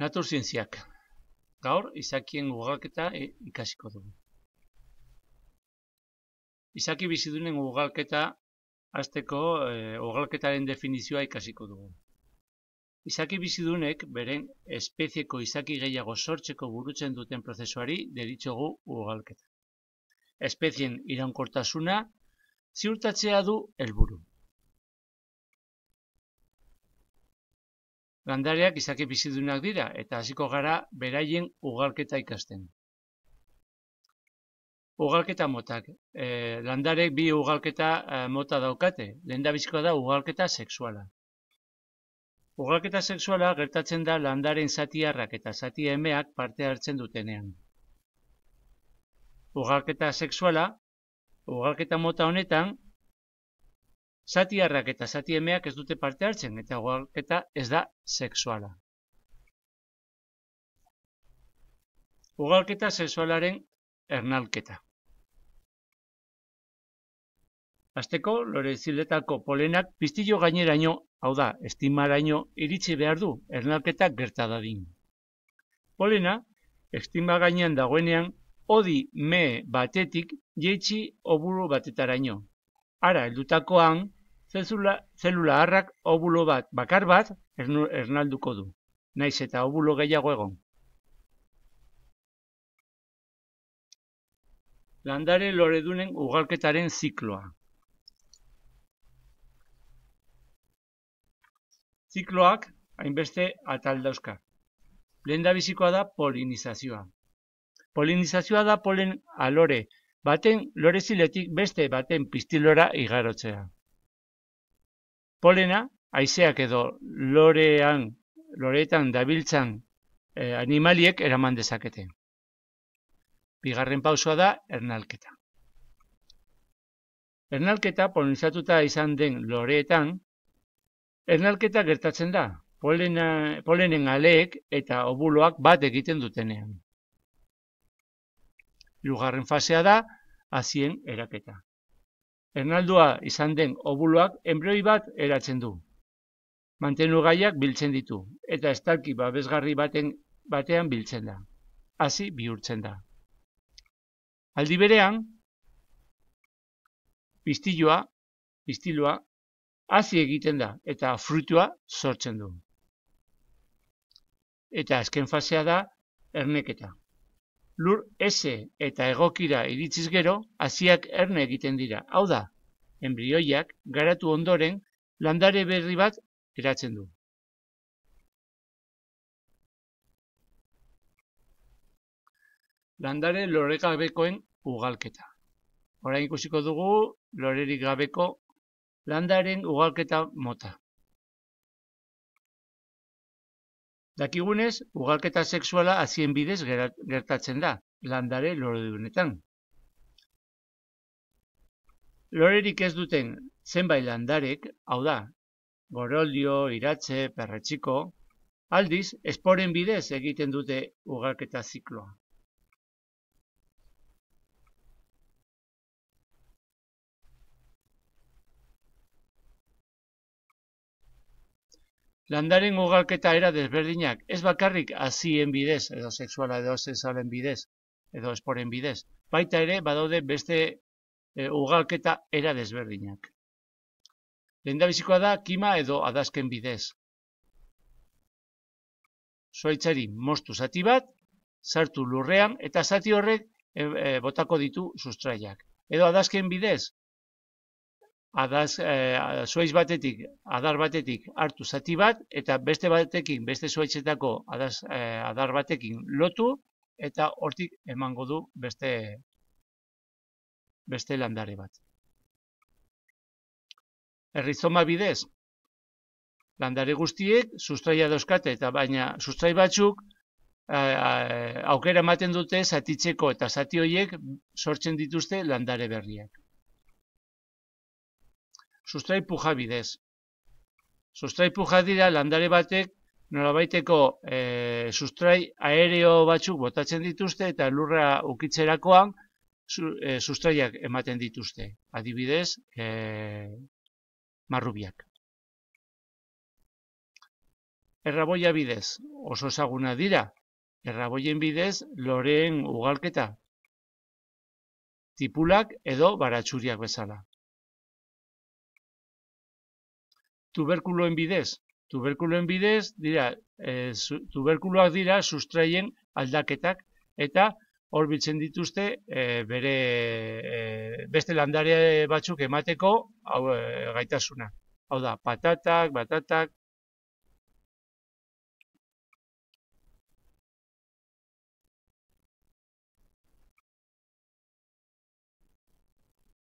Natur Gaur, izakien ugalketa eh, ikasiko dugu. Izaki bizidunen ugalketa azteko e, eh, ugalketaren definizioa ikasiko dugu. Izaki bizidunek beren espezieko izaki gehiago sortzeko burutzen duten prozesuari deritxogu ugalketa. Espezien irankortasuna, ziurtatzea du helburu. Landareak izaki bizidunak dira eta hasiko gara beraien ugalketa ikasten. Ugalketa motak. E, landarek bi ugalketa e, mota daukate. Lehen da da ugalketa sexuala. Ugalketa sexuala gertatzen da landaren zati eta zati emeak parte hartzen dutenean. Ugalketa sexuala, ugalketa mota honetan, Zati harrak eta zati emeak ez dute parte hartzen, eta ugalketa ez da seksuala. Ugalketa seksualaren ernalketa. Azteko, lore ziletako polenak piztillo gaineraino, hau da, estimaraino, iritsi behar du, ernalketa gerta dadin. Polena, estima gainean dagoenean, odi me batetik jeitsi oburu batetaraino, ara heldutakoan, zelula harrak obulo bat bakar bat ernalduko du, naiz eta obulo gehiago egon. Landare loredunen ugalketaren zikloa. Zikloak hainbeste atal dauzka. Lehen da bizikoa da polinizazioa. Polinizazioa da polen alore, baten loreziletik beste baten piztilora igarotzea. Polena, haizeak edo lorean, loreetan dabiltzan eh, animaliek eraman dezakete. Bigarren pausoa da ernalketa. Ernalketa polinizatuta izan den loreetan, ernalketa gertatzen da, polena, polenen aleek eta obuloak bat egiten dutenean. Lugarren fasea da, hasien eraketa. Ernaldua izan den obuluak enbroi bat eratzen du. Mantenu gaiak biltzen ditu eta estalki babesgarri baten batean biltzen da. Hasi bihurtzen da. Aldi berean biztiloa, hasi egiten da eta fruitua sortzen du. Eta azken fasea da erneketa lur eze eta egokira iritziz gero, hasiak erne egiten dira. Hau da, enbrioiak garatu ondoren landare berri bat eratzen du. Landare loregabekoen ugalketa. Orain ikusiko dugu lorerik gabeko landaren ugalketa mota. Dakigunez, ugalketa sexuala azien bidez gertatzen da, landare lorodunetan. Lorerik ez duten zenbait landarek, hau da, goroldio, iratze, perretxiko, aldiz, esporen bidez egiten dute ugalketa zikloa. Landaren ugalketa era desberdinak, ez bakarrik hasien bidez, edo sexuala edo sexualen bidez, edo esporen bidez. Baita ere, badaude beste e, eh, ugalketa era desberdinak. Lehen da bizikoa da, kima edo adazken bidez. Soitzari mostu zati bat, sartu lurrean, eta zati horrek eh, eh, botako ditu sustraiak. Edo adazken bidez, adaz, eh, zuaiz batetik, adar batetik hartu zati bat, eta beste batekin, beste zuaitzetako adaz, eh, adar batekin lotu, eta hortik emango du beste, beste landare bat. Errizoma bidez, landare guztiek sustraia dauzkate, eta baina sustrai batzuk eh, eh aukera ematen dute zatitzeko, eta zatioiek horiek sortzen dituzte landare berriak sustrai puja bidez. Sustrai puja dira landare batek nolabaiteko e, sustrai aereo batzuk botatzen dituzte eta lurra ukitzerakoan eh, sustraiak ematen dituzte. Adibidez, e, marrubiak. Erraboia bidez, oso ezaguna dira, erraboien bidez loreen ugalketa, tipulak edo baratsuriak bezala. tuberkuloen bidez. Tuberkuloen bidez, dira, e, tuberkuloak dira sustraien aldaketak eta hor dituzte e, bere eh, beste landare batzuk emateko hau gaitasuna. Hau da, patatak, batatak,